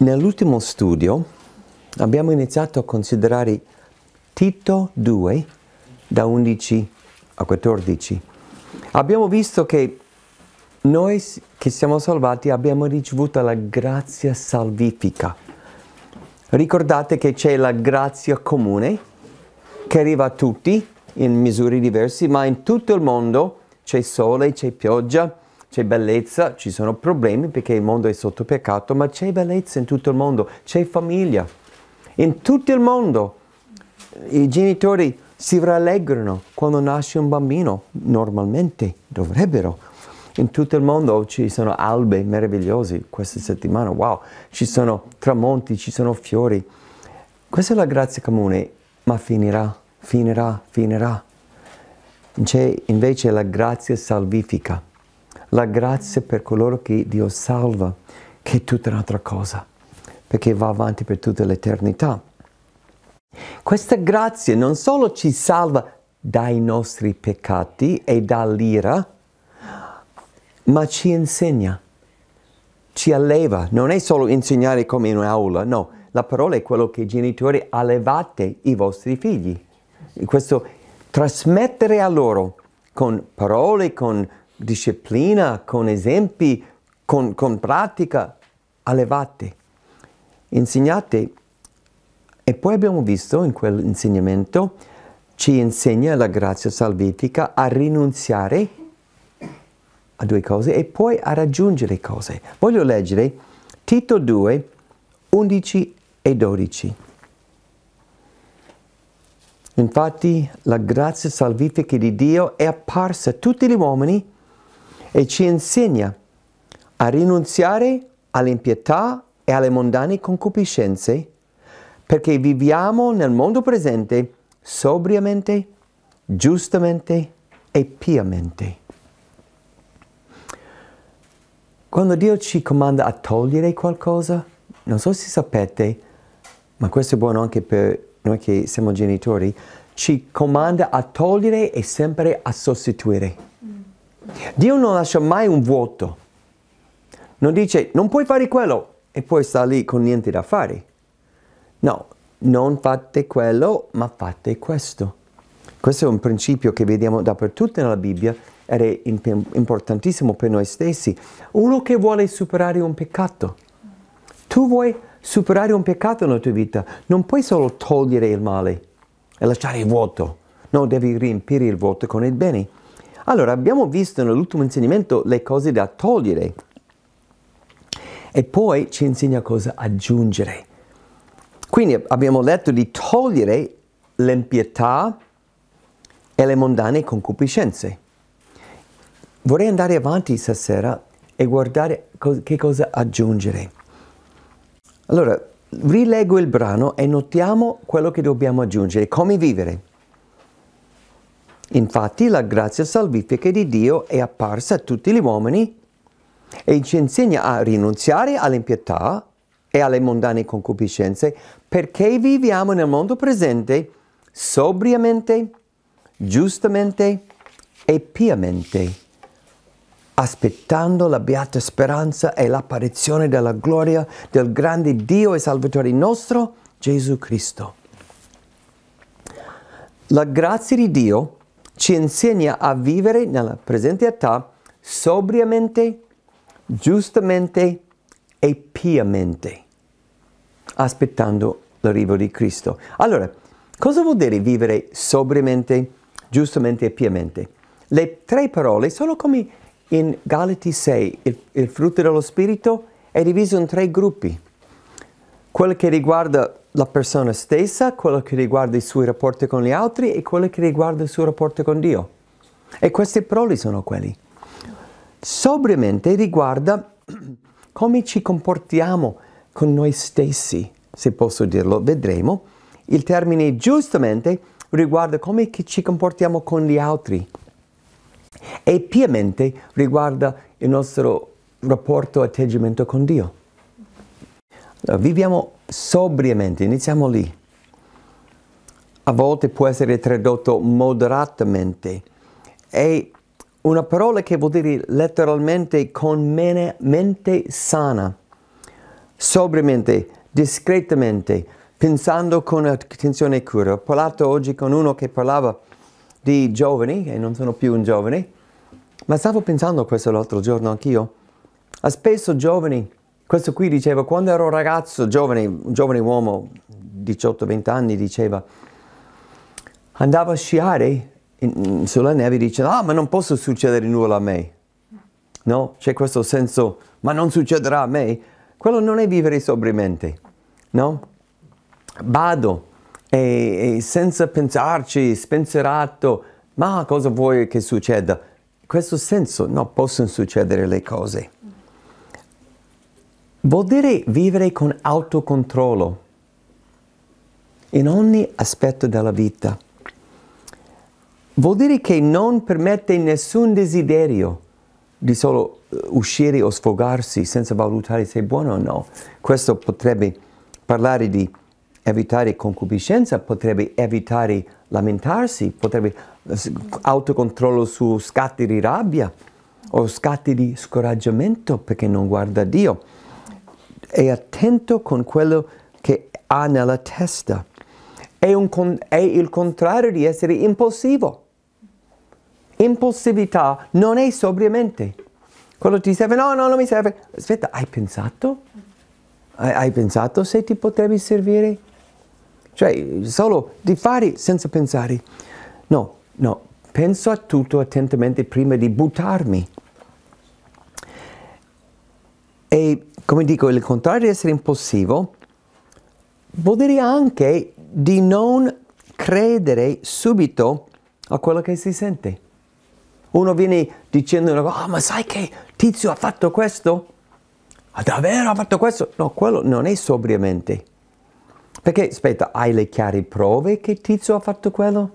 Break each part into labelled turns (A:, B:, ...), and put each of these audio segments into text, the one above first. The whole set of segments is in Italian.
A: Nell'ultimo studio abbiamo iniziato a considerare Tito 2 da 11 a 14. Abbiamo visto che noi che siamo salvati abbiamo ricevuto la grazia salvifica. Ricordate che c'è la grazia comune che arriva a tutti in misure diverse, ma in tutto il mondo c'è sole, c'è pioggia, c'è bellezza, ci sono problemi perché il mondo è sotto peccato, ma c'è bellezza in tutto il mondo, c'è famiglia. In tutto il mondo i genitori si rallegrano quando nasce un bambino, normalmente dovrebbero. In tutto il mondo ci sono albe meravigliosi questa settimana, wow, ci sono tramonti, ci sono fiori. Questa è la grazia comune, ma finirà, finirà, finirà. C'è invece la grazia salvifica la grazia per coloro che Dio salva, che è tutta un'altra cosa, perché va avanti per tutta l'eternità. Questa grazia non solo ci salva dai nostri peccati e dall'ira, ma ci insegna, ci alleva. Non è solo insegnare come in un'aula, no. La parola è quello che i genitori allevate i vostri figli. Questo trasmettere a loro con parole, con disciplina, con esempi, con, con pratica, allevate, insegnate. E poi abbiamo visto in quell'insegnamento ci insegna la grazia salvifica a rinunziare a due cose e poi a raggiungere cose. Voglio leggere Tito 2, 11 e 12. Infatti la grazia salvifica di Dio è apparsa a tutti gli uomini e ci insegna a rinunziare all'impietà e alle mondane concupiscenze, perché viviamo nel mondo presente sobriamente, giustamente e piamente. Quando Dio ci comanda a togliere qualcosa, non so se sapete, ma questo è buono anche per noi che siamo genitori, ci comanda a togliere e sempre a sostituire. Dio non lascia mai un vuoto. Non dice non puoi fare quello e poi sta lì con niente da fare. No, non fate quello, ma fate questo. Questo è un principio che vediamo dappertutto nella Bibbia ed è importantissimo per noi stessi. Uno che vuole superare un peccato. Tu vuoi superare un peccato nella tua vita, non puoi solo togliere il male e lasciare il vuoto. No, devi riempire il vuoto con il bene. Allora, abbiamo visto nell'ultimo insegnamento le cose da togliere e poi ci insegna cosa aggiungere. Quindi abbiamo letto di togliere l'impietà e le mondane concupiscenze. Vorrei andare avanti stasera e guardare che cosa aggiungere. Allora, rileggo il brano e notiamo quello che dobbiamo aggiungere, come vivere. Infatti la grazia salvifica di Dio è apparsa a tutti gli uomini e ci insegna a rinunziare all'impietà e alle mondane concupiscenze perché viviamo nel mondo presente sobriamente, giustamente e piamente, aspettando la beata speranza e l'apparizione della gloria del grande Dio e Salvatore nostro, Gesù Cristo. La grazia di Dio ci insegna a vivere nella presente età sobriamente, giustamente e piamente, aspettando l'arrivo di Cristo. Allora, cosa vuol dire vivere sobriamente, giustamente e piamente? Le tre parole sono come in Galati 6, il, il frutto dello Spirito è diviso in tre gruppi. Quello che riguarda la persona stessa, quello che riguarda i suoi rapporti con gli altri e quello che riguarda il suo rapporto con Dio. E questi proli sono quelli. Sobriamente riguarda come ci comportiamo con noi stessi, se posso dirlo, vedremo. Il termine giustamente riguarda come ci comportiamo con gli altri e piamente riguarda il nostro rapporto, e atteggiamento con Dio. Viviamo sobriamente, iniziamo lì. A volte può essere tradotto moderatamente. È una parola che vuol dire letteralmente con mene, mente sana, sobriamente, discretamente, pensando con attenzione e cura. Ho parlato oggi con uno che parlava di giovani, e non sono più un giovane, ma stavo pensando questo l'altro giorno anch'io, a spesso giovani questo qui diceva, quando ero ragazzo, giovane, un giovane uomo, 18-20 anni, diceva, andavo a sciare in, sulla neve e diceva, ah, ma non posso succedere nulla a me. No? C'è questo senso, ma non succederà a me. Quello non è vivere sobriamente, no? Vado e, e senza pensarci, spensierato, ma cosa vuoi che succeda? In questo senso, no, possono succedere le cose. Vuol dire vivere con autocontrollo in ogni aspetto della vita. Vuol dire che non permette nessun desiderio di solo eh, uscire o sfogarsi senza valutare se è buono o no. Questo potrebbe parlare di evitare concupiscenza, potrebbe evitare lamentarsi, potrebbe autocontrollo su scatti di rabbia o scatti di scoraggiamento perché non guarda Dio è attento con quello che ha nella testa. È, un, è il contrario di essere impulsivo. Impulsività non è sobriamente. Quello ti serve, no, no, non mi serve. Aspetta, hai pensato? Hai, hai pensato se ti potrebbe servire? Cioè, solo di fare senza pensare. No, no, penso a tutto attentamente prima di buttarmi. E come dico, il contrario di essere impulsivo vuol dire anche di non credere subito a quello che si sente. Uno viene dicendo oh, ma sai che tizio ha fatto questo? Ah, davvero ha fatto questo? No, quello non è sobriamente. Perché, aspetta, hai le chiare prove che tizio ha fatto quello?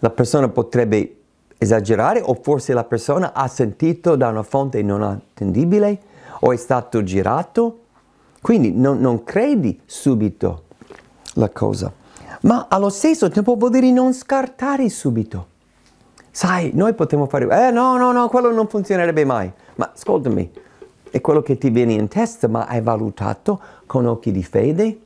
A: La persona potrebbe esagerare o forse la persona ha sentito da una fonte non attendibile? o è stato girato. Quindi non, non credi subito la cosa, ma allo stesso tempo vuol dire non scartare subito. Sai, noi potremmo fare, eh no, no, no, quello non funzionerebbe mai. Ma ascoltami, è quello che ti viene in testa, ma hai valutato con occhi di fede?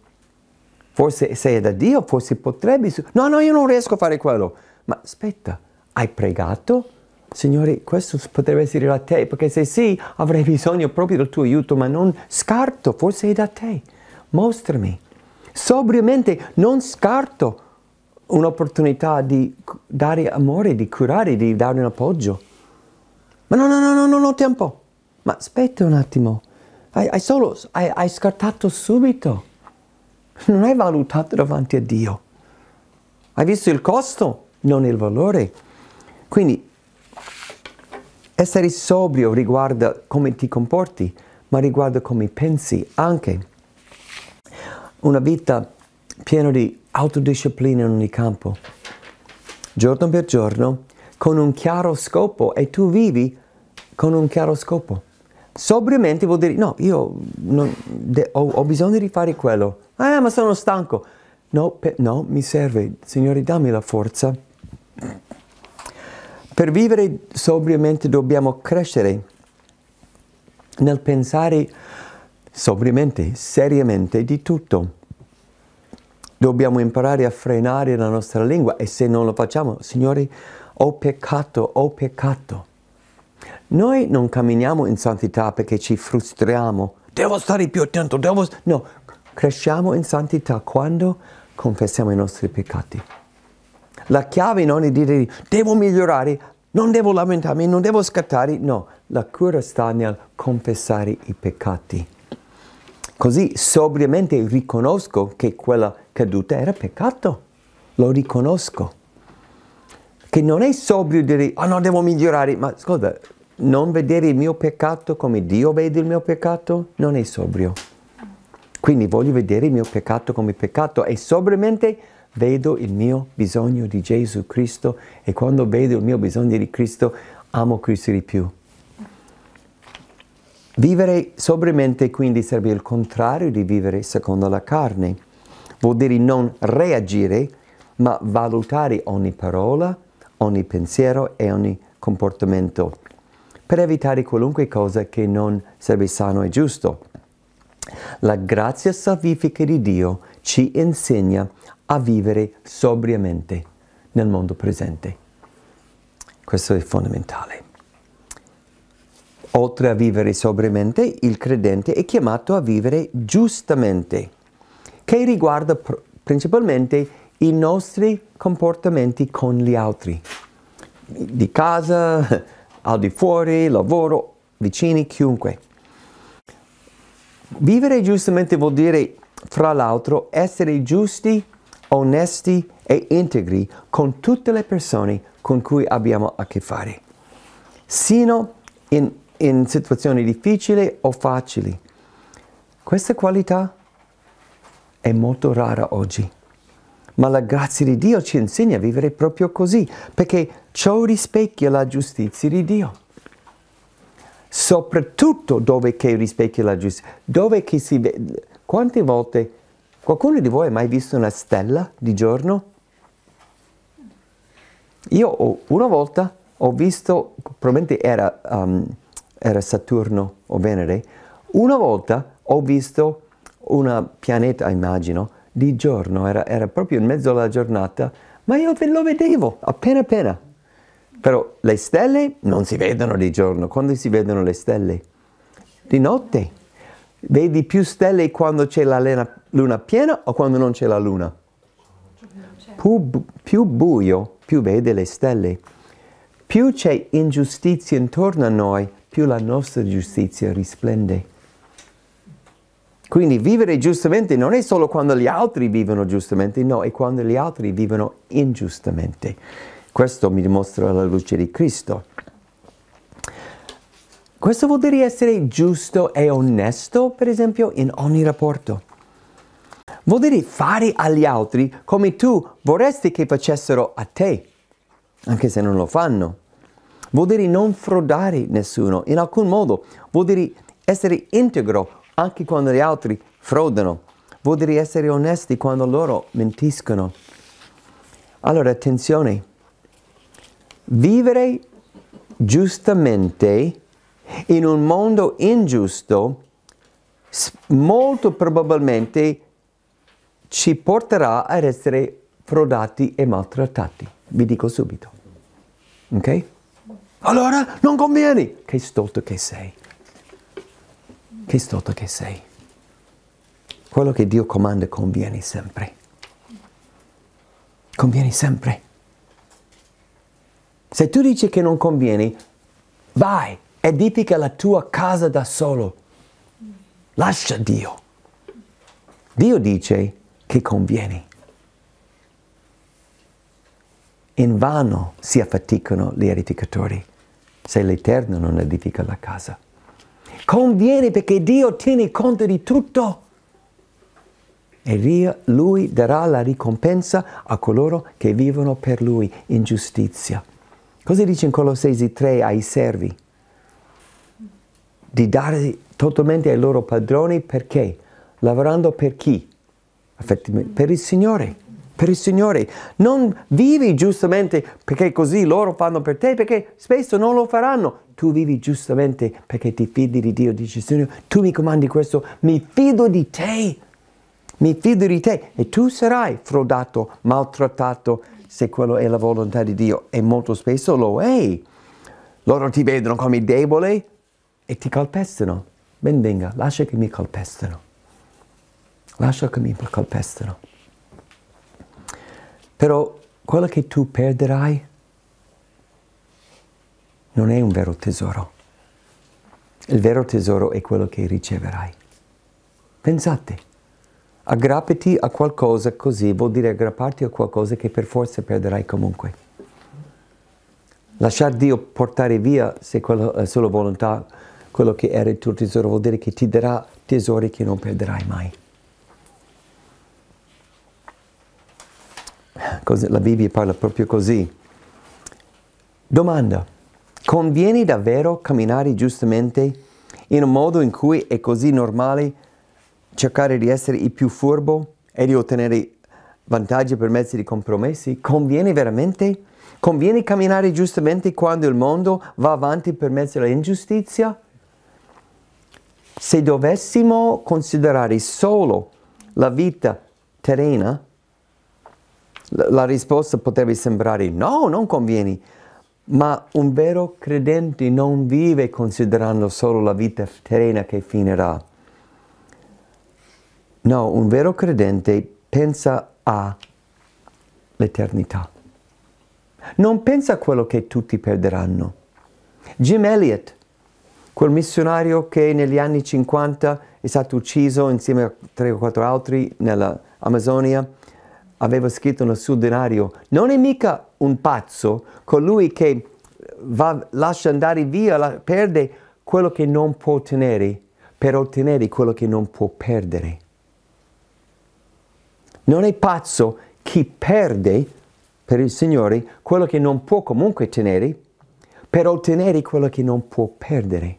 A: Forse sei da Dio, forse potrebbe... No, no, io non riesco a fare quello. Ma aspetta, hai pregato? Signore, questo potrebbe essere da te, perché se sì, avrei bisogno proprio del tuo aiuto, ma non scarto, forse è da te. Mostrami. Sobriamente non scarto un'opportunità di dare amore, di curare, di dare un appoggio. Ma no, no, no, no, non ho tempo. Ma aspetta un attimo. Hai, hai solo, hai, hai scartato subito. Non hai valutato davanti a Dio. Hai visto il costo, non il valore. Quindi essere sobrio riguarda come ti comporti, ma riguarda come pensi anche. Una vita piena di autodisciplina in ogni campo, giorno per giorno, con un chiaro scopo e tu vivi con un chiaro scopo. Sobriamente vuol dire, no, io non, de, ho, ho, bisogno di fare quello, eh, ma sono stanco. No, pe, no, mi serve, Signore, dammi la forza per vivere sobriamente dobbiamo crescere nel pensare sobriamente, seriamente di tutto. Dobbiamo imparare a frenare la nostra lingua e se non lo facciamo, Signore, ho peccato, ho peccato. Noi non camminiamo in santità perché ci frustriamo. Devo stare più attento, devo... No, cresciamo in santità quando confessiamo i nostri peccati. La chiave non è dire devo migliorare, non devo lamentarmi, non devo scattare, no, la cura sta nel confessare i peccati. Così sobriamente riconosco che quella caduta era peccato, lo riconosco. Che non è sobrio dire, oh ah, no, devo migliorare, ma scusa, non vedere il mio peccato come Dio vede il mio peccato non è sobrio. Quindi voglio vedere il mio peccato come peccato e sobriamente vedo il mio bisogno di Gesù Cristo e quando vedo il mio bisogno di Cristo amo Cristo di più. Vivere sobriamente quindi sarebbe il contrario di vivere secondo la carne. Vuol dire non reagire, ma valutare ogni parola, ogni pensiero e ogni comportamento per evitare qualunque cosa che non sarebbe sano e giusto. La grazia salvifica di Dio ci insegna a vivere sobriamente nel mondo presente. Questo è fondamentale. Oltre a vivere sobriamente, il credente è chiamato a vivere giustamente, che riguarda pr- principalmente i nostri comportamenti con gli altri, di casa, al di fuori, lavoro, vicini, chiunque. Vivere giustamente vuol dire, fra l'altro, essere giusti onesti e integri con tutte le persone con cui abbiamo a che fare, sino in, in situazioni difficili o facili. Questa qualità è molto rara oggi, ma la grazia di Dio ci insegna a vivere proprio così, perché ciò rispecchia la giustizia di Dio soprattutto dove che rispecchia la giustizia, dove che si vede. Quante volte Qualcuno di voi ha mai visto una stella di giorno? Io oh, una volta ho visto, probabilmente era, um, era Saturno o Venere, una volta ho visto un pianeta, immagino, di giorno, era, era, proprio in mezzo alla giornata, ma io lo vedevo appena appena. Però le stelle non si vedono di giorno, quando si vedono le stelle? Di notte. Vedi più stelle quando c'è la luna, luna piena o quando non c'è la luna? Più, più buio, più vede le stelle. Più c'è ingiustizia intorno a noi, più la nostra giustizia risplende. Quindi vivere giustamente non è solo quando gli altri vivono giustamente, no, è quando gli altri vivono ingiustamente. Questo mi dimostra la luce di Cristo. Questo vuol dire essere giusto e onesto, per esempio, in ogni rapporto. Vuol dire fare agli altri come tu vorresti che facessero a te, anche se non lo fanno. Vuol dire non frodare nessuno in alcun modo. Vuol dire essere integro anche quando gli altri frodano. Vuol dire essere onesti quando loro mentiscono. Allora attenzione, vivere giustamente in un mondo ingiusto molto probabilmente ci porterà ad essere frodati e maltrattati. Vi dico subito. Ok? Allora non convieni. Che stolto che sei. Che stolto che sei. Quello che Dio comanda conviene sempre. Conviene sempre. Se tu dici che non convieni, vai edifica la tua casa da solo. Lascia Dio. Dio dice che conviene. In vano si affaticano gli edificatori se l'Eterno non edifica la casa. Conviene perché Dio tiene conto di tutto e Lui darà la ricompensa a coloro che vivono per Lui in giustizia. Cosa dice in Colossesi 3 ai servi? Di dare totalmente ai loro padroni perché? Lavorando per chi? affettivamente, per il Signore, per il Signore. Non vivi giustamente perché così loro fanno per te, perché spesso non lo faranno. Tu vivi giustamente perché ti fidi di Dio, dici Signore, tu mi comandi questo, mi fido di te, mi fido di te e tu sarai frodato, maltrattato se quella è la volontà di Dio e molto spesso lo è. Loro ti vedono come debole e ti calpestano. Ben venga, lascia che mi calpestano lascia che mi calpestano. Però quello che tu perderai non è un vero tesoro. Il vero tesoro è quello che riceverai. Pensate, aggrappati a qualcosa così vuol dire aggrapparti a qualcosa che per forza perderai comunque. Lasciar Dio portare via, se quello è eh, solo volontà, quello che era il tuo tesoro, vuol dire che ti darà tesori che non perderai mai. così, la Bibbia parla proprio così. Domanda, conviene davvero camminare giustamente in un modo in cui è così normale cercare di essere il più furbo e di ottenere vantaggi per mezzo di compromessi? Conviene veramente? Conviene camminare giustamente quando il mondo va avanti per mezzo dell'ingiustizia? Se dovessimo considerare solo la vita terrena, la risposta potrebbe sembrare no, non convieni, ma un vero credente non vive considerando solo la vita terrena che finirà. No, un vero credente pensa all'eternità. Non pensa a quello che tutti perderanno. Jim Elliot, quel missionario che negli anni 50 è stato ucciso insieme a tre o quattro altri nell'Amazzonia, aveva scritto nel suo diario, non è mica un pazzo colui che va, lascia andare via, la, perde quello che non può tenere per ottenere quello che non può perdere. Non è pazzo chi perde per il Signore quello che non può comunque tenere per ottenere quello che non può perdere.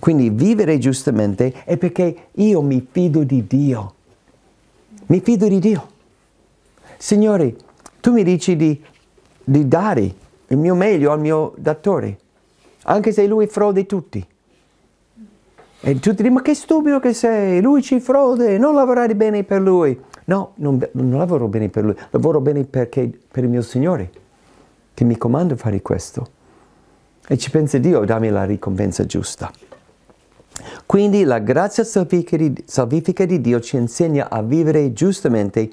A: Quindi vivere giustamente è perché io mi fido di Dio. Mi fido di Dio. Signore, tu mi dici di, di dare il mio meglio al mio datore, anche se lui frode tutti. E tutti dicono, ma che stupido che sei, lui ci frode, non lavorare bene per lui. No, non, non, lavoro bene per lui, lavoro bene perché, per il mio Signore, che mi comanda a fare questo. E ci pensa Dio, dammi la ricompensa giusta. Quindi la grazia salvifica di, salvifica di Dio ci insegna a vivere giustamente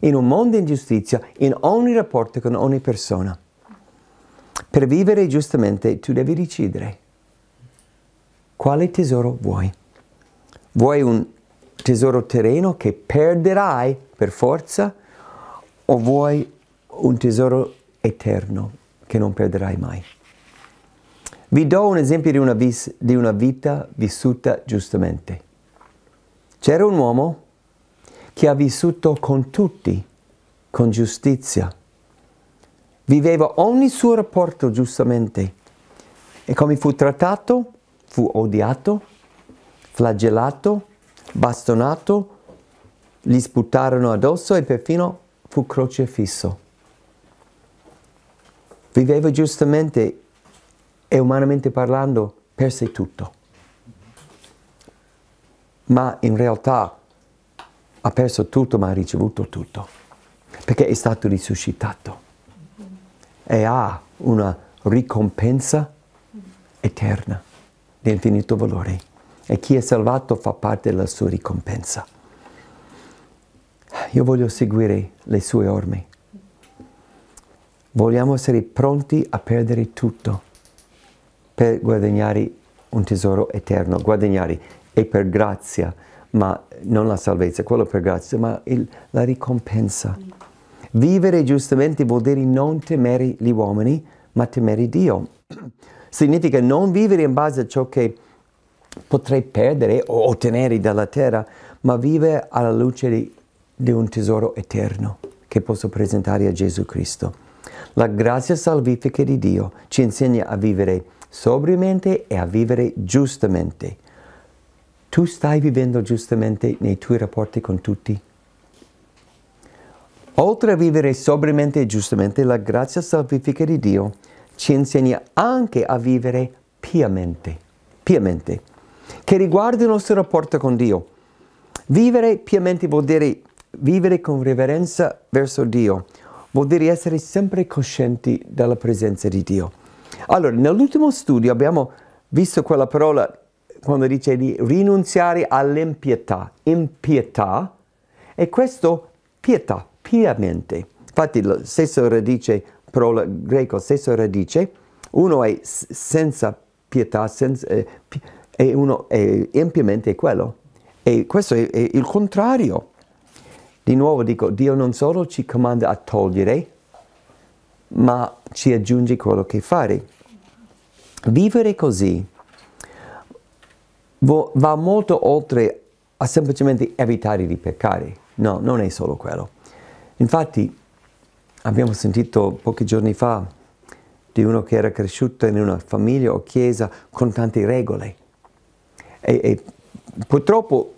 A: in un mondo in giustizia, in ogni rapporto con ogni persona. Per vivere giustamente tu devi decidere quale tesoro vuoi. Vuoi un tesoro terreno che perderai per forza o vuoi un tesoro eterno che non perderai mai? Vi do un esempio di una, vis- di una vita vissuta giustamente. C'era un uomo che ha vissuto con tutti, con giustizia. Viveva ogni suo rapporto giustamente e come fu trattato, fu odiato, flagellato, bastonato, gli sputarono addosso e perfino fu crocifisso. Viveva giustamente e umanamente parlando perse tutto. Ma in realtà ha perso tutto ma ha ricevuto tutto, perché è stato risuscitato e ha una ricompensa eterna di infinito valore e chi è salvato fa parte della sua ricompensa. Io voglio seguire le sue orme. Vogliamo essere pronti a perdere tutto per guadagnare un tesoro eterno, guadagnare e per grazia ma non la salvezza, quello per grazia, ma il, la ricompensa. Vivere giustamente vuol dire non temere gli uomini, ma temere Dio. Significa non vivere in base a ciò che potrei perdere o ottenere dalla terra, ma vivere alla luce di, di un tesoro eterno che posso presentare a Gesù Cristo. La grazia salvifica di Dio ci insegna a vivere sobriamente e a vivere giustamente tu stai vivendo giustamente nei tuoi rapporti con tutti. Oltre a vivere sobriamente e giustamente, la grazia salvifica di Dio ci insegna anche a vivere piamente, piamente, che riguarda il nostro rapporto con Dio. Vivere piamente vuol dire vivere con reverenza verso Dio, vuol dire essere sempre coscienti della presenza di Dio. Allora, nell'ultimo studio abbiamo visto quella parola quando dice di rinunziare all'impietà, impietà, e questo pietà, piamente. Infatti la stessa radice, parola greco, stessa radice, uno è senza pietà, senza, eh, e uno è empiamente quello. E questo è, è il contrario. Di nuovo dico, Dio non solo ci comanda a togliere, ma ci aggiunge quello che fare. Vivere così va molto oltre a semplicemente evitare di peccare. No, non è solo quello. Infatti, abbiamo sentito pochi giorni fa di uno che era cresciuto in una famiglia o chiesa con tante regole. E, e purtroppo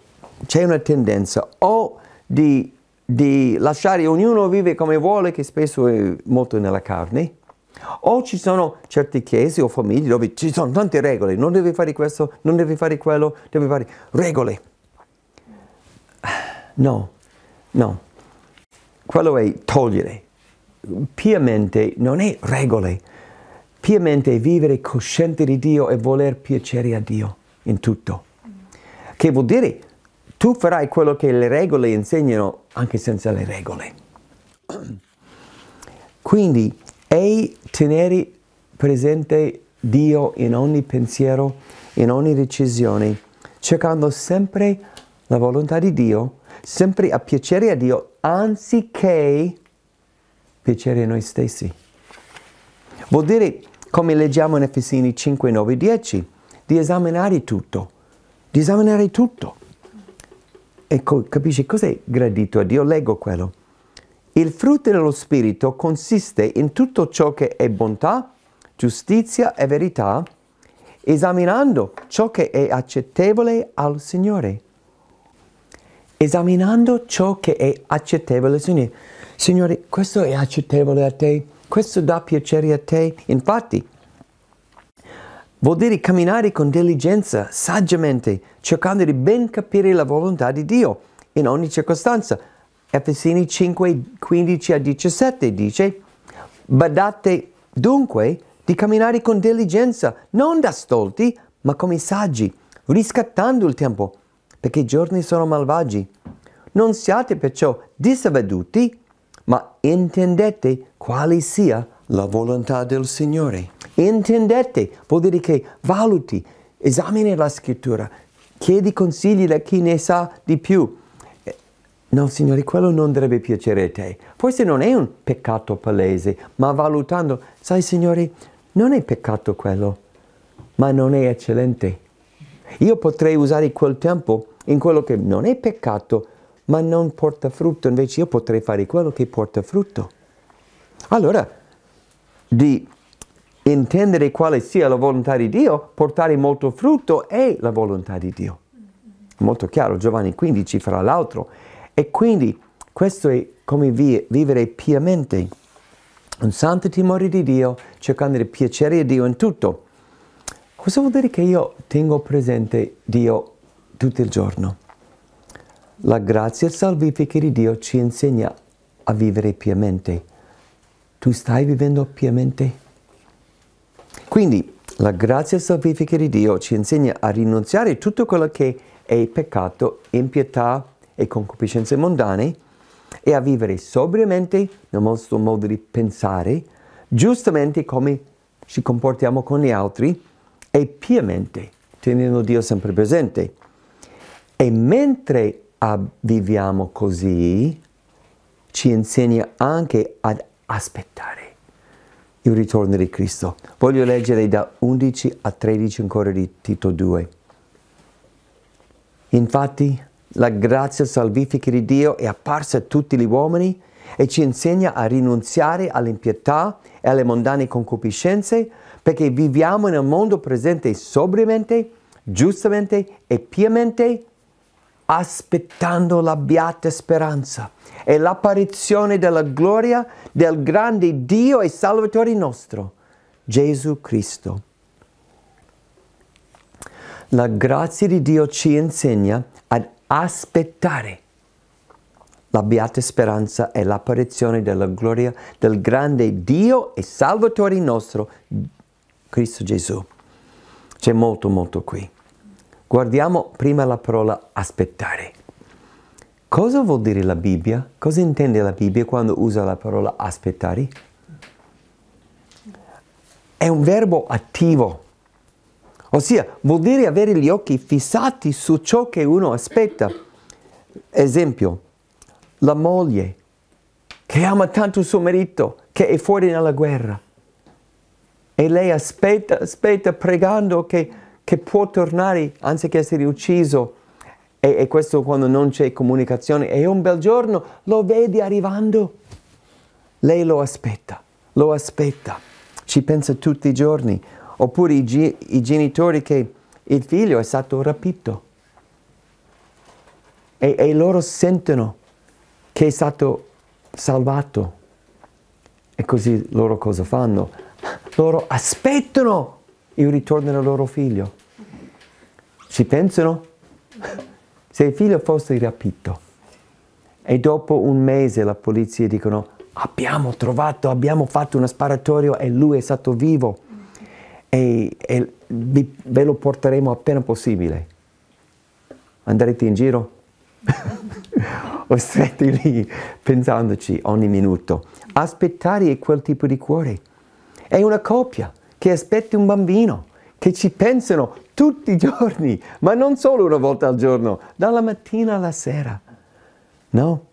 A: c'è una tendenza o di, di lasciare ognuno vive come vuole, che spesso è molto nella carne, o ci sono certe casi o famiglie dove ci sono tante regole, non devi fare questo, non devi fare quello, devi fare regole. No, no. Quello è togliere. Piamente non è regole. Piamente è vivere cosciente di Dio e voler piacere a Dio in tutto. Che vuol dire tu farai quello che le regole insegnano anche senza le regole. Quindi e tenere presente Dio in ogni pensiero, in ogni decisione, cercando sempre la volontà di Dio, sempre a piacere a Dio, anziché piacere a noi stessi. Vuol dire, come leggiamo in Efesini 5, 9, 10, di esaminare tutto, di esaminare tutto. Ecco, capisci cos'è gradito a Dio? Leggo quello. Il frutto dello Spirito consiste in tutto ciò che è bontà, giustizia e verità, esaminando ciò che è accettevole al Signore. Esaminando ciò che è accettevole al Signore. Signore, questo è accettevole a te, questo dà piacere a te. Infatti, vuol dire camminare con diligenza, saggiamente, cercando di ben capire la volontà di Dio in ogni circostanza Efesini 5, 15 a 17 dice, badate dunque di camminare con diligenza, non da stolti, ma come saggi, riscattando il tempo, perché i giorni sono malvagi. Non siate perciò disavveduti, ma intendete quale sia la volontà del Signore. Intendete vuol dire che valuti, esamini la scrittura, chiedi consigli da chi ne sa di più, No, signori, quello non dovrebbe piacere a te. Forse non è un peccato palese, ma valutando, sai, signori, non è peccato quello, ma non è eccellente. Io potrei usare quel tempo in quello che non è peccato, ma non porta frutto, invece io potrei fare quello che porta frutto. Allora, di intendere quale sia la volontà di Dio, portare molto frutto è la volontà di Dio. Molto chiaro, Giovanni 15, fra l'altro. E quindi questo è come vi, vivere piamente, un santo timore di Dio, cercando di piacere a Dio in tutto. Cosa vuol dire che io tengo presente Dio tutto il giorno? La grazia salvifica di Dio ci insegna a vivere piamente. Tu stai vivendo piamente? Quindi la grazia salvifica di Dio ci insegna a rinunziare a tutto quello che è peccato, impietà, e concupiscenze mondane e a vivere sobriamente nel nostro modo di pensare, giustamente come ci comportiamo con gli altri e piamente, tenendo Dio sempre presente. E mentre viviamo così, ci insegna anche ad aspettare il ritorno di Cristo. Voglio leggere da 11 a 13 ancora di Tito 2. Infatti, la grazia salvifica di Dio è apparsa a tutti gli uomini e ci insegna a rinunziare all'impietà e alle mondane concupiscenze perché viviamo in un mondo presente sobriamente, giustamente e piamente aspettando la beata speranza e l'apparizione della gloria del grande Dio e Salvatore nostro, Gesù Cristo. La grazia di Dio ci insegna aspettare. La beata speranza e l'apparizione della gloria del grande Dio e Salvatore nostro, Cristo Gesù. C'è molto, molto qui. Guardiamo prima la parola aspettare. Cosa vuol dire la Bibbia? Cosa intende la Bibbia quando usa la parola aspettare? È un verbo attivo. Ossia, vuol dire avere gli occhi fissati su ciò che uno aspetta. Esempio, la moglie che ama tanto suo marito, che è fuori nella guerra. E lei aspetta, aspetta pregando che, che può tornare anziché essere ucciso. E, e questo quando non c'è comunicazione. E un bel giorno lo vedi arrivando. Lei lo aspetta, lo aspetta, ci pensa tutti i giorni, Oppure i, ge i genitori che il figlio è stato rapito e, e loro sentono che è stato salvato. E così loro cosa fanno? Loro aspettano il ritorno del loro figlio. Ci pensano? Se il figlio fosse rapito e dopo un mese la polizia dicono abbiamo trovato, abbiamo fatto uno sparatorio e lui è stato vivo e, e vi, ve lo porteremo appena possibile. Andrete in giro? o state lì pensandoci ogni minuto. Aspettare è quel tipo di cuore. È una coppia che aspetta un bambino, che ci pensano tutti i giorni, ma non solo una volta al giorno, dalla mattina alla sera. No?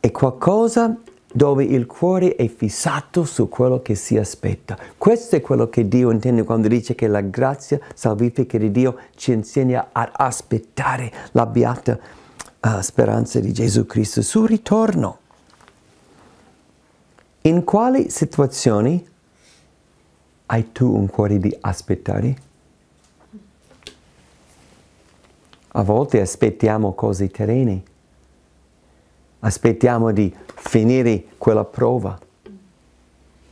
A: È qualcosa dove il cuore è fissato su quello che si aspetta. Questo è quello che Dio intende quando dice che la grazia salvifica di Dio ci insegna ad aspettare la beata uh, speranza di Gesù Cristo, sul ritorno. In quali situazioni hai tu un cuore di aspettare? A volte aspettiamo cose terrene aspettiamo di finire quella prova,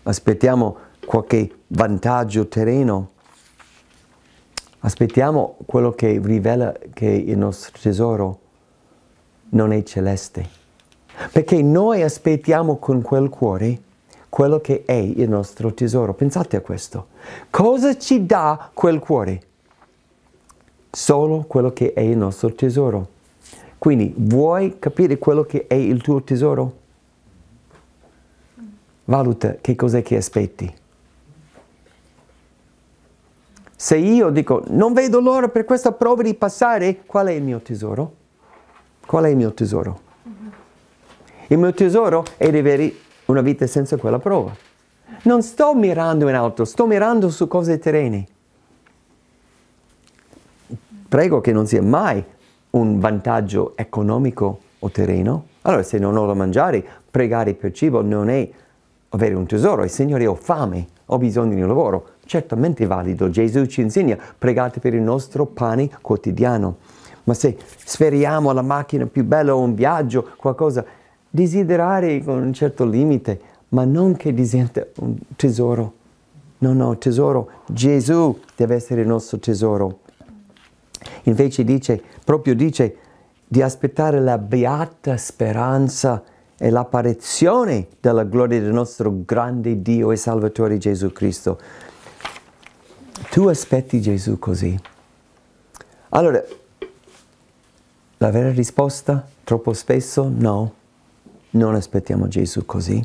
A: aspettiamo qualche vantaggio terreno, aspettiamo quello che rivela che il nostro tesoro non è celeste. Perché noi aspettiamo con quel cuore quello che è il nostro tesoro. Pensate a questo. Cosa ci dà quel cuore? Solo quello che è il nostro tesoro. Quindi vuoi capire quello che è il tuo tesoro? Valuta che cos'è che aspetti. Se io dico non vedo l'ora per questa prova di passare, qual è il mio tesoro? Qual è il mio tesoro? Il mio tesoro è di avere una vita senza quella prova. Non sto mirando in alto, sto mirando su cose terrene. Prego che non sia mai un vantaggio economico o terreno, allora se non ho da mangiare, pregare per cibo non è avere un tesoro, Il Signore ho fame, ho bisogno di un lavoro, certamente è valido, Gesù ci insegna, pregate per il nostro pane quotidiano, ma se sferiamo la macchina più bella o un viaggio, qualcosa, desiderare con un certo limite, ma non che diventi un tesoro. No, no, tesoro, Gesù deve essere il nostro tesoro. Invece dice, proprio dice di aspettare la beata speranza e l'apparizione della gloria del nostro grande Dio e Salvatore Gesù Cristo. Tu aspetti Gesù così. Allora, la vera risposta troppo spesso no, non aspettiamo Gesù così.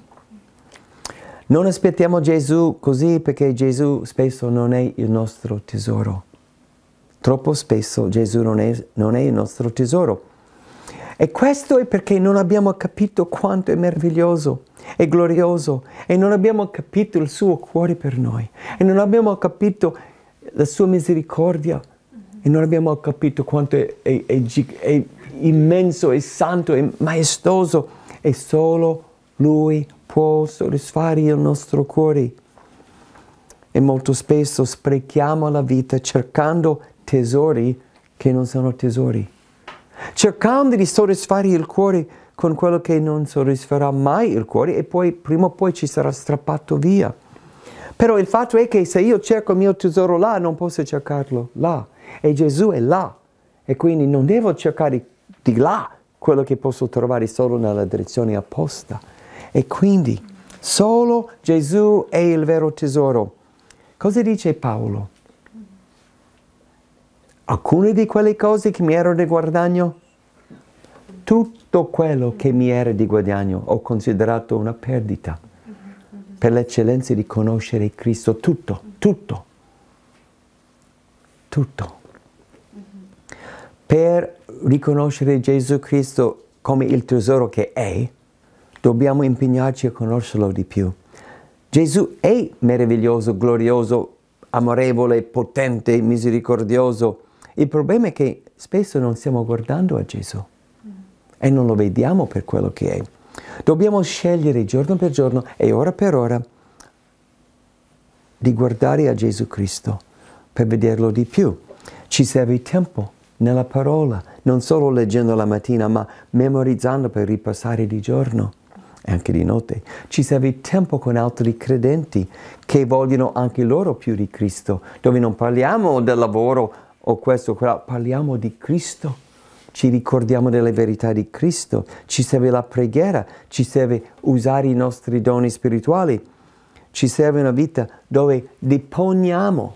A: Non aspettiamo Gesù così perché Gesù spesso non è il nostro tesoro. Troppo spesso Gesù non è, non è il nostro tesoro. E questo è perché non abbiamo capito quanto è meraviglioso e glorioso e non abbiamo capito il suo cuore per noi e non abbiamo capito la sua misericordia e non abbiamo capito quanto è, è, è, è immenso e santo e maestoso e solo lui può soddisfare il nostro cuore. E molto spesso sprechiamo la vita cercando tesori che non sono tesori. Cercando di soddisfare il cuore con quello che non soddisferà mai il cuore e poi prima o poi ci sarà strappato via. Però il fatto è che se io cerco il mio tesoro là, non posso cercarlo là. E Gesù è là. E quindi non devo cercare di là quello che posso trovare solo nella direzione apposta. E quindi solo Gesù è il vero tesoro. Cosa dice Paolo? alcune di quelle cose che mi ero di guadagno, tutto quello che mi era di guadagno ho considerato una perdita per l'eccellenza di conoscere Cristo, tutto, tutto, tutto. Per riconoscere Gesù Cristo come il tesoro che è, dobbiamo impegnarci a conoscerlo di più. Gesù è meraviglioso, glorioso, amorevole, potente, misericordioso, il problema è che spesso non stiamo guardando a Gesù e non lo vediamo per quello che è. Dobbiamo scegliere giorno per giorno e ora per ora di guardare a Gesù Cristo per vederlo di più. Ci serve il tempo nella parola, non solo leggendo la mattina, ma memorizzando per ripassare di giorno e anche di notte. Ci serve il tempo con altri credenti che vogliono anche loro più di Cristo, dove non parliamo del lavoro o questo o quello, parliamo di Cristo, ci ricordiamo delle verità di Cristo, ci serve la preghiera, ci serve usare i nostri doni spirituali, ci serve una vita dove deponiamo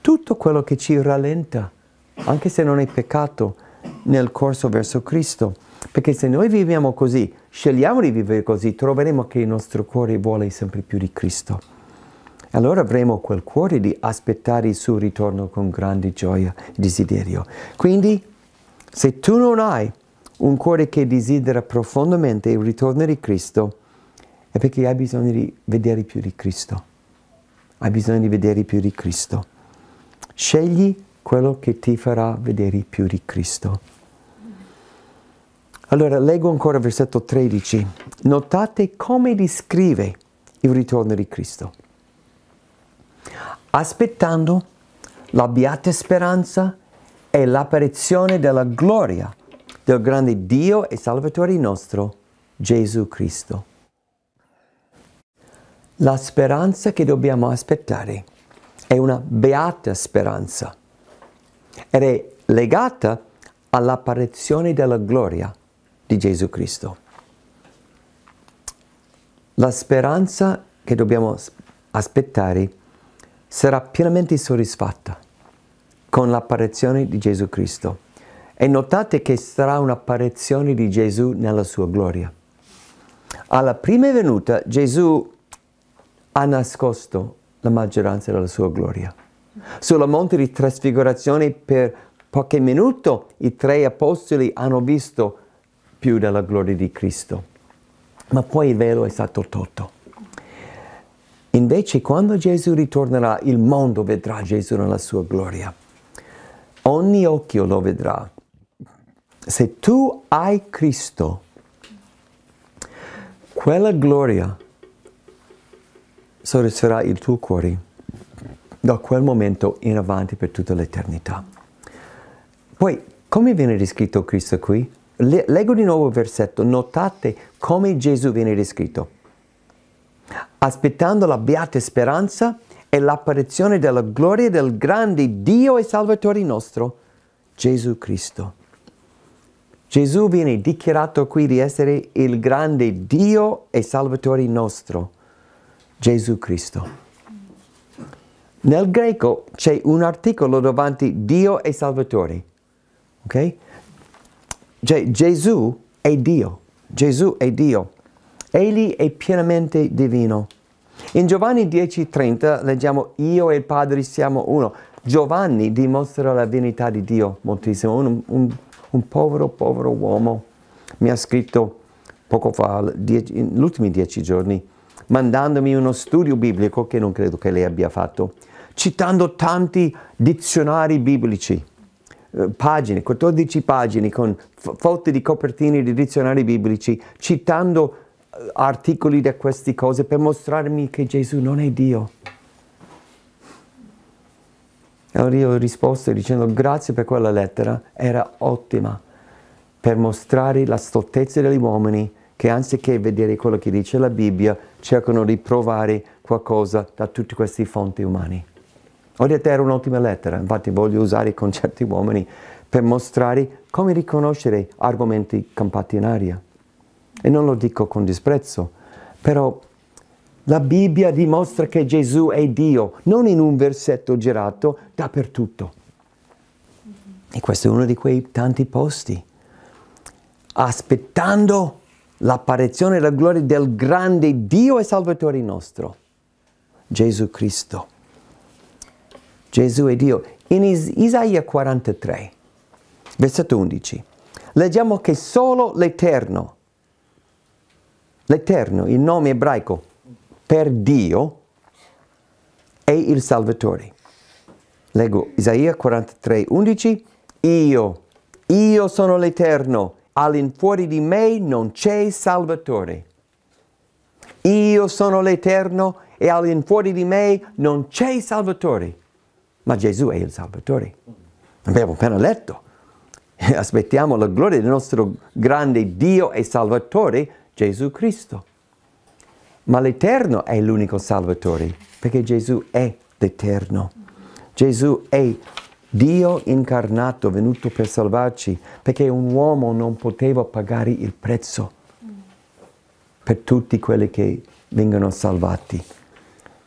A: tutto quello che ci rallenta, anche se non è peccato, nel corso verso Cristo. Perché se noi viviamo così, scegliamo di vivere così, troveremo che il nostro cuore vuole sempre più di Cristo allora avremo quel cuore di aspettare il suo ritorno con grande gioia e desiderio. Quindi, se tu non hai un cuore che desidera profondamente il ritorno di Cristo, è perché hai bisogno di vedere più di Cristo. Hai bisogno di vedere più di Cristo. Scegli quello che ti farà vedere più di Cristo. Allora, leggo ancora il versetto 13. Notate come descrive il ritorno di Cristo aspettando la beata speranza e l'apparizione della gloria del grande Dio e Salvatore nostro, Gesù Cristo. La speranza che dobbiamo aspettare è una beata speranza ed è legata all'apparizione della gloria di Gesù Cristo. La speranza che dobbiamo aspettare è sarà pienamente soddisfatta con l'apparizione di Gesù Cristo. E notate che sarà un'apparizione di Gesù nella sua gloria. Alla prima venuta Gesù ha nascosto la maggioranza della sua gloria. Sulla monte di trasfigurazione per qualche minuto i tre apostoli hanno visto più della gloria di Cristo. Ma poi il velo è stato tolto. Invece quando Gesù ritornerà, il mondo vedrà Gesù nella sua gloria. Ogni occhio lo vedrà. Se tu hai Cristo, quella gloria soddisferà il tuo cuore da quel momento in avanti per tutta l'eternità. Poi, come viene descritto Cristo qui? leggo di nuovo il versetto, notate come Gesù viene descritto aspettando la beata speranza e l'apparizione della gloria del grande Dio e Salvatore nostro, Gesù Cristo. Gesù viene dichiarato qui di essere il grande Dio e Salvatore nostro, Gesù Cristo. Nel greco c'è un articolo davanti Dio e Salvatore, ok? Cioè Gesù è Dio, Gesù è Dio. Egli è pienamente divino. In Giovanni 10:30 leggiamo io e il Padre siamo uno. Giovanni dimostra la divinità di Dio moltissimo. Un, un, un povero, povero uomo mi ha scritto poco fa, negli ultimi dieci giorni, mandandomi uno studio biblico che non credo che lei abbia fatto, citando tanti dizionari biblici, eh, pagine, 14 pagine con fotte di copertine di dizionari biblici, citando articoli da queste cose per mostrarmi che Gesù non è Dio. Allora io ho risposto dicendo grazie per quella lettera, era ottima per mostrare la stoltezza degli uomini che anziché vedere quello che dice la Bibbia cercano di provare qualcosa da tutte queste fonti umane. Ho detto era un'ottima lettera, infatti voglio usare con certi uomini per mostrare come riconoscere argomenti campati in aria e non lo dico con disprezzo, però la Bibbia dimostra che Gesù è Dio, non in un versetto girato dappertutto. E questo è uno di quei tanti posti. Aspettando l'apparizione e la gloria del grande Dio e Salvatore nostro, Gesù Cristo. Gesù è Dio. In Is- Isaia 43, versetto 11, leggiamo che solo l'Eterno L'Eterno, il nome ebraico per Dio, è il Salvatore. Leggo Isaia 43, 11. Io, io sono l'Eterno, all'infuori di me non c'è Salvatore. Io sono l'Eterno e all'infuori di me non c'è Salvatore. Ma Gesù è il Salvatore. Abbiamo appena letto. Aspettiamo la gloria del nostro grande Dio e Salvatore Gesù Cristo. Ma l'Eterno è l'unico Salvatore, perché Gesù è l'Eterno. Gesù è Dio incarnato, venuto per salvarci, perché un uomo non poteva pagare il prezzo per tutti quelli che vengono salvati.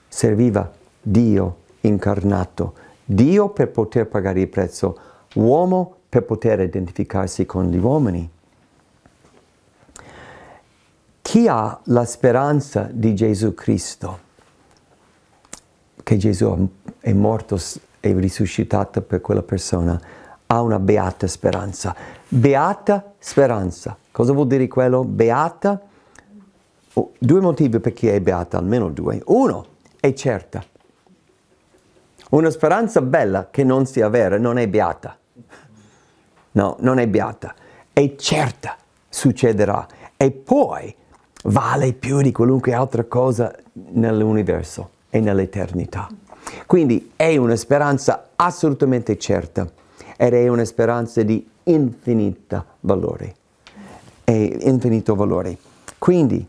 A: Serviva Dio incarnato, Dio per poter pagare il prezzo, uomo per poter identificarsi con gli uomini chi ha la speranza di Gesù Cristo, che Gesù è morto e risuscitato per quella persona, ha una beata speranza. Beata speranza. Cosa vuol dire quello? Beata. Oh, due motivi per chi è beata, almeno due. Uno, è certa. Una speranza bella che non sia vera non è beata. No, non è beata. È certa, succederà. E poi vale più di qualunque altra cosa nell'universo e nell'eternità. Quindi è una speranza assolutamente certa ed è una speranza di infinito valore. infinito valore. Quindi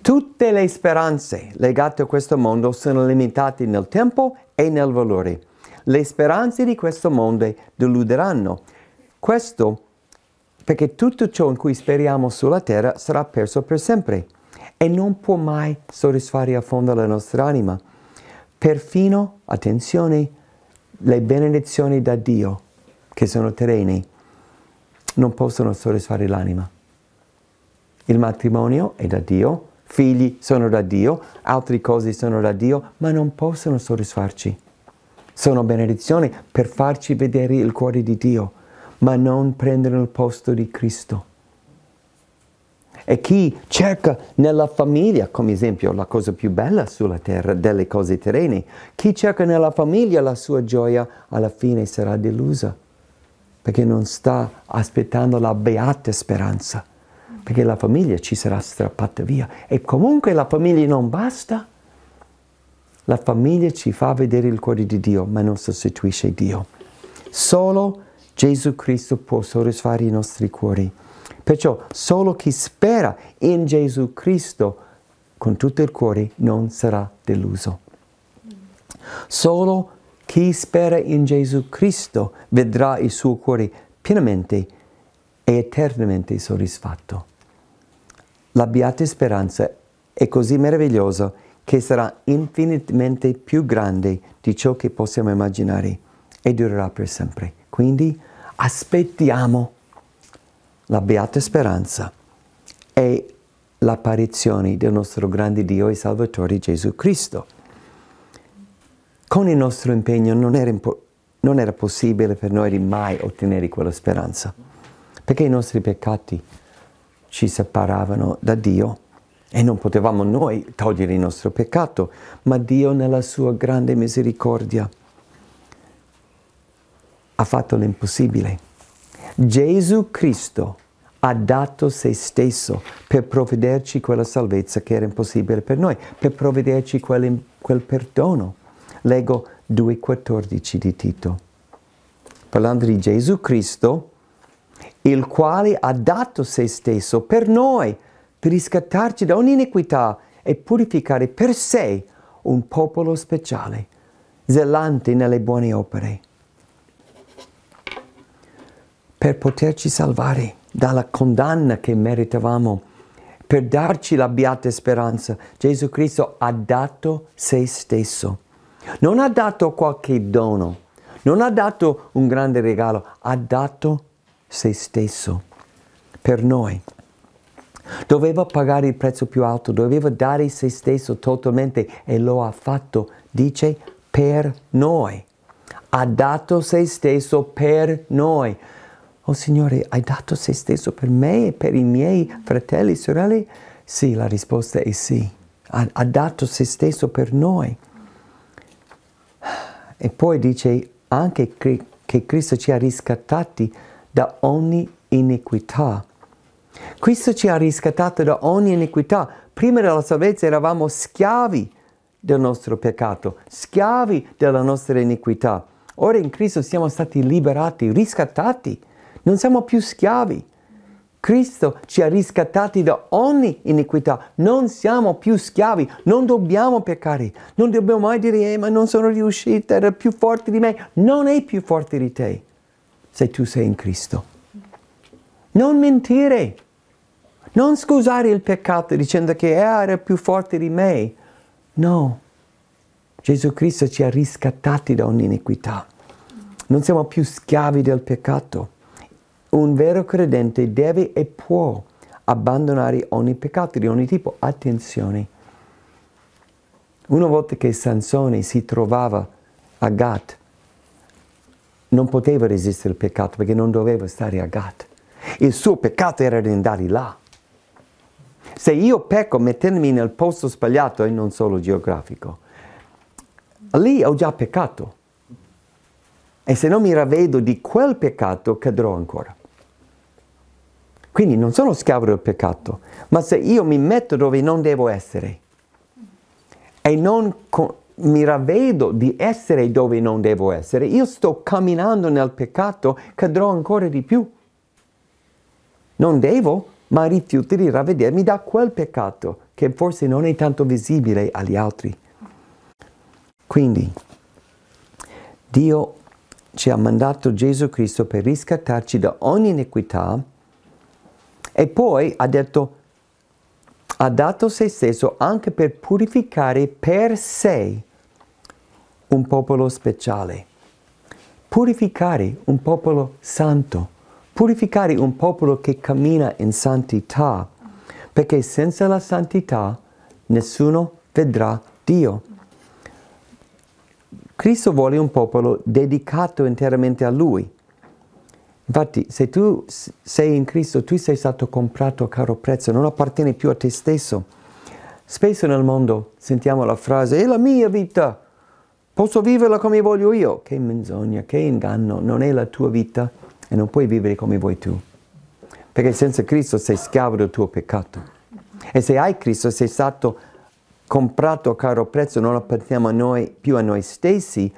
A: tutte le speranze legate a questo mondo sono limitate nel tempo e nel valore. Le speranze di questo mondo deluderanno. Questo perché tutto ciò in cui speriamo sulla terra sarà perso per sempre e non può mai soddisfare a fondo la nostra anima. Perfino, attenzione, le benedizioni da Dio, che sono terreni, non possono soddisfare l'anima. Il matrimonio è da Dio, figli sono da Dio, altre cose sono da Dio, ma non possono soddisfarci. Sono benedizioni per farci vedere il cuore di Dio ma non prendono il posto di Cristo. E chi cerca nella famiglia, come esempio la cosa più bella sulla terra delle cose terrene, chi cerca nella famiglia la sua gioia alla fine sarà delusa, perché non sta aspettando la beata speranza, perché la famiglia ci sarà strappata via. E comunque la famiglia non basta. La famiglia ci fa vedere il cuore di Dio, ma non sostituisce Dio. Solo Gesù Cristo può soddisfare i nostri cuori. Perciò solo chi spera in Gesù Cristo con tutto il cuore non sarà deluso. Solo chi spera in Gesù Cristo vedrà il suo cuore pienamente e eternamente soddisfatto. La beata speranza è così meravigliosa che sarà infinitamente più grande di ciò che possiamo immaginare e durerà per sempre. Quindi aspettiamo la beata speranza e l'apparizione del nostro grande Dio e Salvatore Gesù Cristo. Con il nostro impegno non era, non era possibile per noi mai ottenere quella speranza, perché i nostri peccati ci separavano da Dio e non potevamo noi togliere il nostro peccato, ma Dio nella sua grande misericordia ha fatto l'impossibile. Gesù Cristo ha dato se stesso per provvederci quella salvezza che era impossibile per noi, per provvederci quel, quel perdono. Leggo 2.14 di Tito. Parlando di Gesù Cristo, il quale ha dato se stesso per noi, per riscattarci da ogni iniquità e purificare per sé un popolo speciale, zelante nelle buone opere per poterci salvare dalla condanna che meritavamo, per darci la beata speranza. Gesù Cristo ha dato se stesso. Non ha dato qualche dono, non ha dato un grande regalo, ha dato se stesso per noi. Doveva pagare il prezzo più alto, doveva dare se stesso totalmente e lo ha fatto, dice, per noi. Ha dato se stesso per noi oh Signore, hai dato se stesso per me e per i miei fratelli e sorelle? Sì, la risposta è sì. Ha, ha dato se stesso per noi. E poi dice anche che Cristo ci ha riscattati da ogni iniquità. Cristo ci ha riscattato da ogni iniquità. Prima della salvezza eravamo schiavi del nostro peccato, schiavi della nostra iniquità. Ora in Cristo siamo stati liberati, riscattati non siamo più schiavi. Cristo ci ha riscattati da ogni iniquità, non siamo più schiavi, non dobbiamo peccare, non dobbiamo mai dire eh, ma non sono riuscita, era più forte di me, non è più forte di te se tu sei in Cristo. Non mentire, non scusare il peccato dicendo che eh, era più forte di me, no, Gesù Cristo ci ha riscattati da ogni iniquità, non siamo più schiavi del peccato un vero credente deve e può abbandonare ogni peccato di ogni tipo. Attenzione. Una volta che Sansone si trovava a Gat, non poteva resistere al peccato perché non doveva stare a Gat. Il suo peccato era di andare là. Se io pecco mettendomi nel posto sbagliato e non solo geografico, lì ho già peccato. E se non mi ravvedo di quel peccato, cadrò ancora. Quindi non sono schiavo del peccato, ma se io mi metto dove non devo essere e non mi ravvedo di essere dove non devo essere, io sto camminando nel peccato, cadrò ancora di più. Non devo, ma rifiuto di ravvedermi da quel peccato che forse non è tanto visibile agli altri. Quindi, Dio ci ha mandato Gesù Cristo per riscattarci da ogni iniquità e poi ha detto, ha dato se stesso anche per purificare per sé un popolo speciale, purificare un popolo santo, purificare un popolo che cammina in santità, perché senza la santità nessuno vedrà Dio. Cristo vuole un popolo dedicato interamente a Lui. Infatti, se tu sei in Cristo, tu sei stato comprato a caro prezzo, non appartieni più a te stesso. Spesso nel mondo sentiamo la frase, è la mia vita, posso viverla come voglio io. Che menzogna, che inganno, non è la tua vita e non puoi vivere come vuoi tu. Perché senza Cristo sei schiavo del tuo peccato. E se hai Cristo, sei stato comprato a caro prezzo, non appartiamo a noi, più a noi stessi,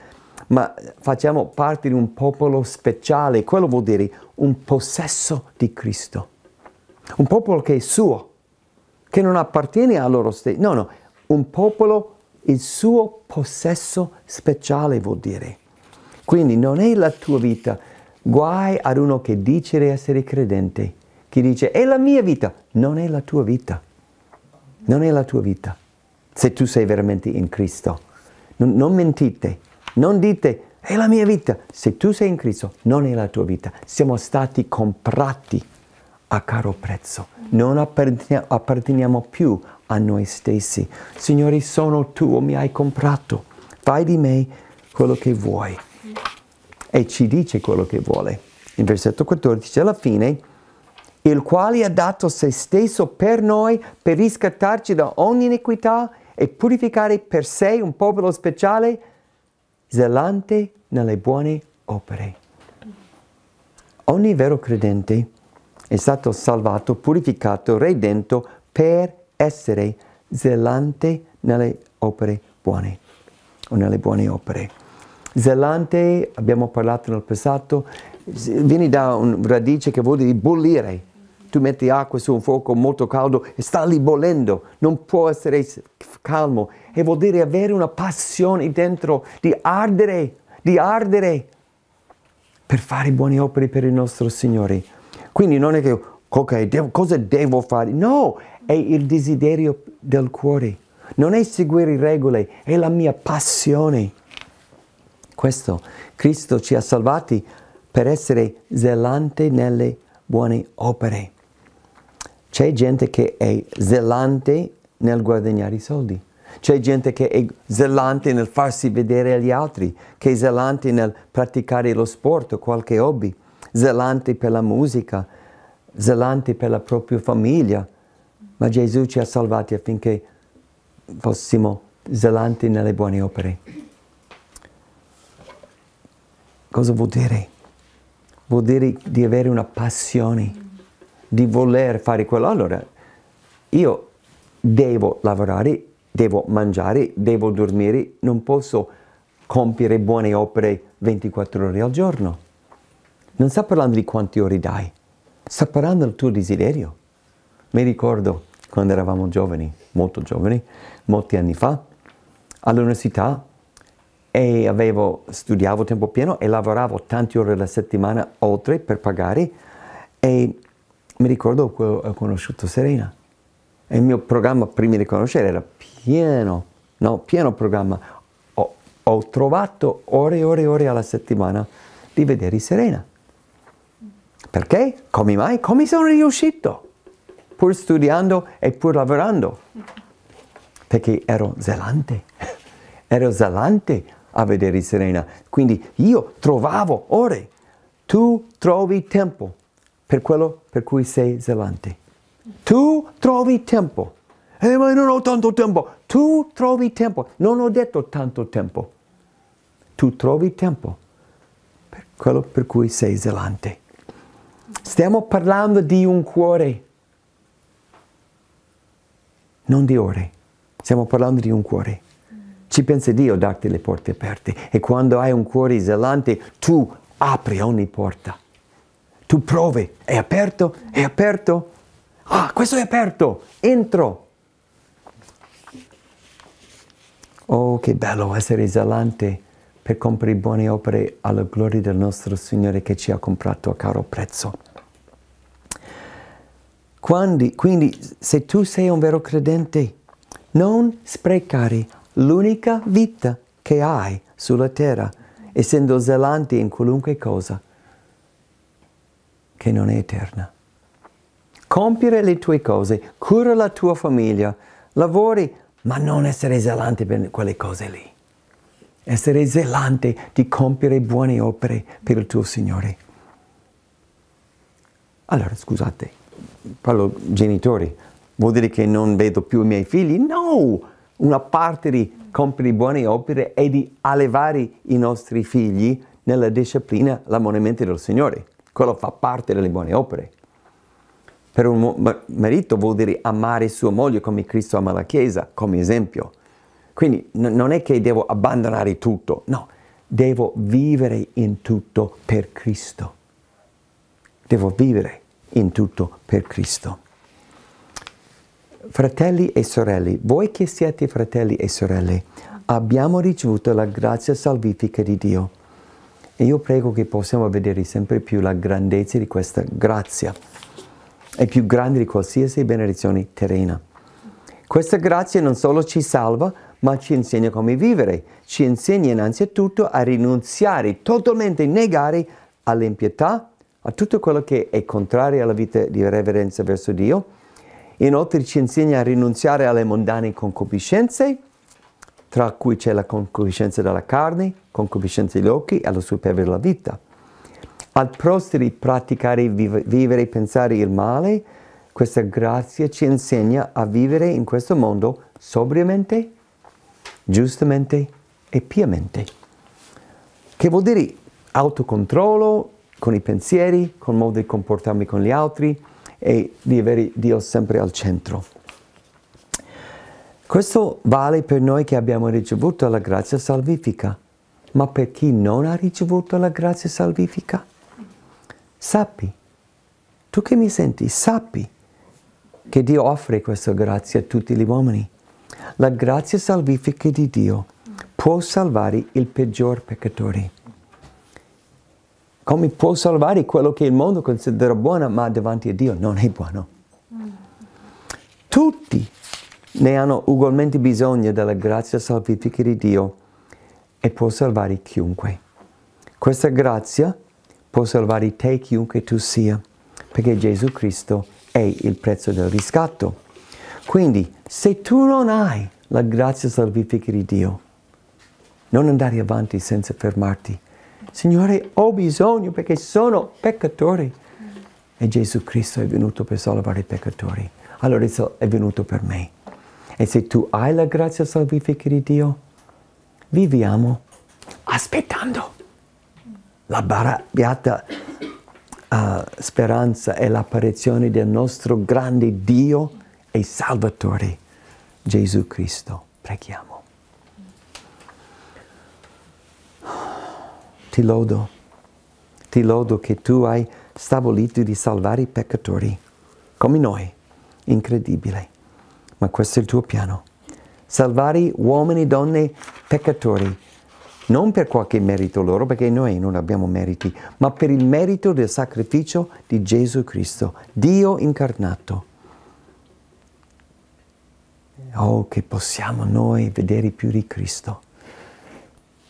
A: ma facciamo parte di un popolo speciale, quello vuol dire un possesso di Cristo, un popolo che è suo, che non appartiene a loro stessi, no, no, un popolo, il suo possesso speciale vuol dire. Quindi non è la tua vita, guai ad uno che dice di essere credente, che dice è la mia vita, non è la tua vita, non è la tua vita, se tu sei veramente in Cristo. non, non mentite. Non dite è la mia vita. Se tu sei in Cristo, non è la tua vita. Siamo stati comprati a caro prezzo. Non apparteniamo più a noi stessi. Signore, sono tuo, mi hai comprato. Fai di me quello che vuoi. E ci dice quello che vuole. In versetto 14 alla fine, il quale ha dato se stesso per noi per riscattarci da ogni iniquità e purificare per sé un popolo speciale zelante nelle buone opere. Ogni vero credente è stato salvato, purificato, redento per essere zelante nelle opere buone o nelle buone opere. Zelante, abbiamo parlato nel passato, viene da una radice che vuol dire bollire, tu metti acqua su un fuoco molto caldo e sta lì bollendo, non può essere calmo. E vuol dire avere una passione dentro di ardere, di ardere per fare buone opere per il nostro Signore. Quindi non è che, ok, devo, cosa devo fare? No, è il desiderio del cuore. Non è seguire le regole, è la mia passione. Questo, Cristo ci ha salvati per essere zelante nelle buone opere. C'è gente che è zelante nel guadagnare i soldi. C'è gente che è zelante nel farsi vedere agli altri, che è zelante nel praticare lo sport o qualche hobby, zelante per la musica, zelante per la propria famiglia. Ma Gesù ci ha salvati affinché fossimo zelanti nelle buone opere. Cosa vuol dire? Vuol dire di avere una passione di voler fare quello, allora io devo lavorare, devo mangiare, devo dormire, non posso compiere buone opere 24 ore al giorno. Non sta parlando di quante ore dai, sta parlando del tuo desiderio. Mi ricordo quando eravamo giovani, molto giovani, molti anni fa, all'università e avevo, studiavo tempo pieno e lavoravo tante ore alla settimana oltre per pagare e mi ricordo che ho conosciuto Serena e il mio programma prima di conoscere era pieno, no, pieno programma. Ho, ho trovato ore e ore e ore alla settimana di vedere Serena. Perché? Come mai? Come sono riuscito? Pur studiando e pur lavorando. Perché ero zelante, ero zelante a vedere Serena. Quindi io trovavo ore. Tu trovi tempo per quello per cui sei zelante. Tu trovi tempo. Eh, ma non ho tanto tempo. Tu trovi tempo. Non ho detto tanto tempo. Tu trovi tempo per quello per cui sei zelante. Stiamo parlando di un cuore, non di ore. Stiamo parlando di un cuore. Ci pensa Dio a darti le porte aperte e quando hai un cuore zelante tu apri ogni porta. Tu provi, è aperto, è aperto. Ah, questo è aperto, entro. Oh, che bello essere esalante per comprare buone opere alla gloria del nostro Signore che ci ha comprato a caro prezzo. Quindi, quindi se tu sei un vero credente, non sprecare l'unica vita che hai sulla terra, essendo zelante in qualunque cosa, che non è eterna. Compiere le tue cose, cura la tua famiglia, lavori, ma non essere zelante per quelle cose lì. Essere zelante di compiere buone opere per il tuo Signore. Allora, scusate, parlo genitori, vuol dire che non vedo più i miei figli? No! Una parte di compiere buone opere è di allevare i nostri figli nella disciplina, l'ammonimento del Signore quello fa parte delle buone opere. Per un marito vuol dire amare sua moglie come Cristo ama la Chiesa, come esempio. Quindi non è che devo abbandonare tutto, no, devo vivere in tutto per Cristo. Devo vivere in tutto per Cristo. Fratelli e sorelle, voi che siete fratelli e sorelle, abbiamo ricevuto la grazia salvifica di Dio e io prego che possiamo vedere sempre più la grandezza di questa grazia. È più grande di qualsiasi benedizione terrena. Questa grazia non solo ci salva, ma ci insegna come vivere. Ci insegna innanzitutto a rinunziare, totalmente negare all'impietà, a tutto quello che è contrario alla vita di reverenza verso Dio. Inoltre ci insegna a rinunziare alle mondane concupiscenze tra cui c'è la concupiscenza della carne, concupiscenza degli occhi e la superbia della vita. Al prosteri praticare, vivere e pensare il male, questa grazia ci insegna a vivere in questo mondo sobriamente, giustamente e piamente. Che vuol dire autocontrollo con i pensieri, con il modo di comportarmi con gli altri e di avere Dio sempre al centro. Questo vale per noi che abbiamo ricevuto la grazia salvifica, ma per chi non ha ricevuto la grazia salvifica, sappi, tu che mi senti, sappi che Dio offre questa grazia a tutti gli uomini. La grazia salvifica di Dio può salvare il peggior peccatore. Come può salvare quello che il mondo considera buono, ma davanti a Dio non è buono. Tutti ne hanno ugualmente bisogno della grazia salvifica di Dio e può salvare chiunque. Questa grazia può salvare te chiunque tu sia, perché Gesù Cristo è il prezzo del riscatto. Quindi, se tu non hai la grazia salvifica di Dio, non andare avanti senza fermarti. Signore, ho bisogno perché sono peccatore. E Gesù Cristo è venuto per salvare i peccatori. Allora è venuto per me. E se tu hai la grazia salvifica di Dio, viviamo aspettando la barabbiata uh, speranza e l'apparizione del nostro grande Dio e Salvatore, Gesù Cristo. Preghiamo. Ti lodo, ti lodo che tu hai stabilito di salvare i peccatori, come noi. Incredibile ma questo è il tuo piano. Salvare uomini, donne, peccatori, non per qualche merito loro, perché noi non abbiamo meriti, ma per il merito del sacrificio di Gesù Cristo, Dio incarnato. Oh, che possiamo noi vedere più di Cristo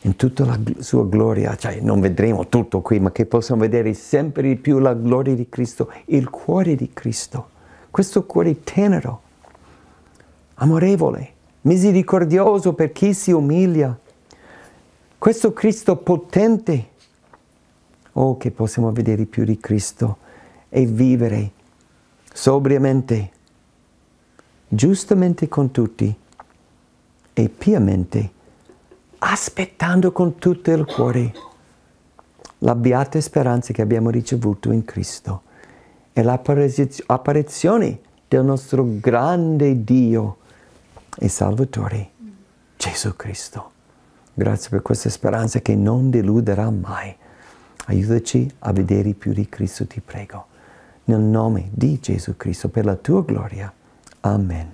A: in tutta la sua gloria, cioè non vedremo tutto qui, ma che possiamo vedere sempre di più la gloria di Cristo, il cuore di Cristo, questo cuore tenero amorevole, misericordioso per chi si umilia. Questo Cristo potente, oh che possiamo vedere più di Cristo e vivere sobriamente, giustamente con tutti e piamente, aspettando con tutto il cuore la beata speranza che abbiamo ricevuto in Cristo e l'apparizione del nostro grande Dio e Salvatore, Gesù Cristo. Grazie per questa speranza che non deluderà mai. Aiutaci a vedere più di Cristo, ti prego. Nel nome di Gesù Cristo, per la tua gloria. Amen.